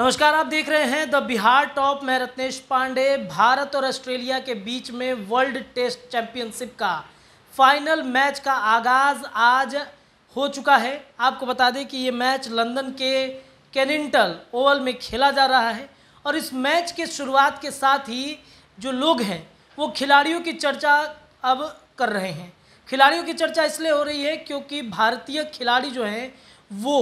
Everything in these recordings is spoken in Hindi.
नमस्कार आप देख रहे हैं द बिहार टॉप मैं रत्नेश पांडे भारत और ऑस्ट्रेलिया के बीच में वर्ल्ड टेस्ट चैंपियनशिप का फाइनल मैच का आगाज़ आज हो चुका है आपको बता दें कि ये मैच लंदन के कैनिंटल ओवल में खेला जा रहा है और इस मैच के शुरुआत के साथ ही जो लोग हैं वो खिलाड़ियों की चर्चा अब कर रहे हैं खिलाड़ियों की चर्चा इसलिए हो रही है क्योंकि भारतीय खिलाड़ी जो हैं वो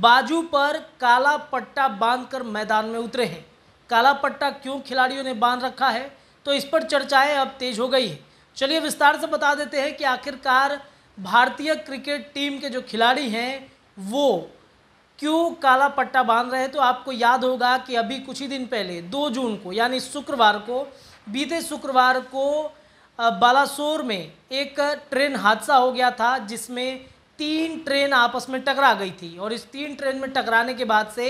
बाजू पर काला पट्टा बांधकर मैदान में उतरे हैं काला पट्टा क्यों खिलाड़ियों ने बांध रखा है तो इस पर चर्चाएं अब तेज हो गई है चलिए विस्तार से बता देते हैं कि आखिरकार भारतीय क्रिकेट टीम के जो खिलाड़ी हैं वो क्यों काला पट्टा बांध रहे हैं तो आपको याद होगा कि अभी कुछ ही दिन पहले दो जून को यानी शुक्रवार को बीते शुक्रवार को बालासोर में एक ट्रेन हादसा हो गया था जिसमें तीन ट्रेन आपस में टकरा गई थी और इस तीन ट्रेन में टकराने के बाद से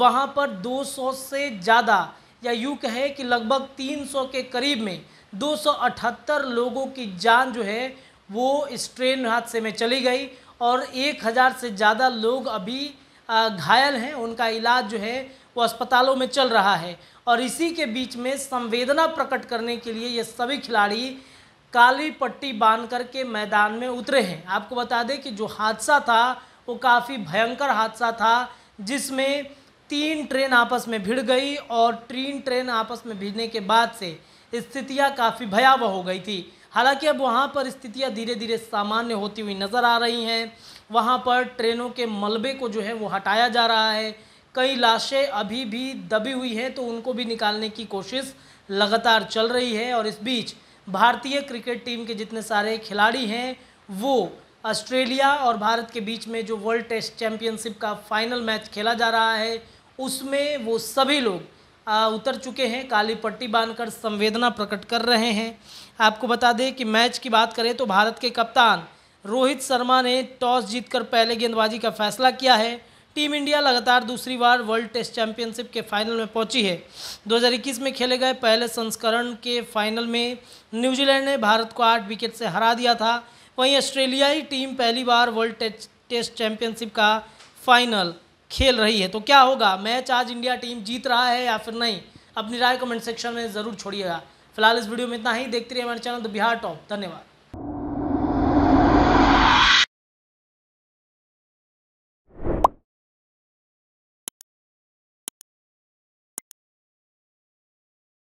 वहाँ पर 200 से ज़्यादा या यूँ कहें कि लगभग 300 के करीब में 278 लोगों की जान जो है वो इस ट्रेन हादसे में चली गई और 1000 से ज़्यादा लोग अभी घायल हैं उनका इलाज जो है वो अस्पतालों में चल रहा है और इसी के बीच में संवेदना प्रकट करने के लिए ये सभी खिलाड़ी काली पट्टी बांध करके मैदान में उतरे हैं आपको बता दें कि जो हादसा था वो काफ़ी भयंकर हादसा था जिसमें तीन ट्रेन आपस में भिड़ गई और तीन ट्रेन आपस में भिड़ने के बाद से स्थितियाँ काफ़ी भयावह हो गई थी हालांकि अब वहाँ पर स्थितियाँ धीरे धीरे सामान्य होती हुई नज़र आ रही हैं वहाँ पर ट्रेनों के मलबे को जो है वो हटाया जा रहा है कई लाशें अभी भी दबी हुई हैं तो उनको भी निकालने की कोशिश लगातार चल रही है और इस बीच भारतीय क्रिकेट टीम के जितने सारे खिलाड़ी हैं वो ऑस्ट्रेलिया और भारत के बीच में जो वर्ल्ड टेस्ट चैम्पियनशिप का फाइनल मैच खेला जा रहा है उसमें वो सभी लोग उतर चुके हैं काली पट्टी बांधकर संवेदना प्रकट कर रहे हैं आपको बता दें कि मैच की बात करें तो भारत के कप्तान रोहित शर्मा ने टॉस जीतकर पहले गेंदबाजी का फैसला किया है टीम इंडिया लगातार दूसरी बार वर्ल्ड टेस्ट चैंपियनशिप के फाइनल में पहुंची है 2021 में खेले गए पहले संस्करण के फाइनल में न्यूजीलैंड ने भारत को आठ विकेट से हरा दिया था वहीं ऑस्ट्रेलियाई टीम पहली बार वर्ल्ड टेस्ट चैंपियनशिप का फाइनल खेल रही है तो क्या होगा मैच आज इंडिया टीम जीत रहा है या फिर नहीं अपनी राय कमेंट सेक्शन में ज़रूर छोड़िएगा फिलहाल इस वीडियो में इतना ही देखते रहिए हमारे चैनल द बिहार टॉप धन्यवाद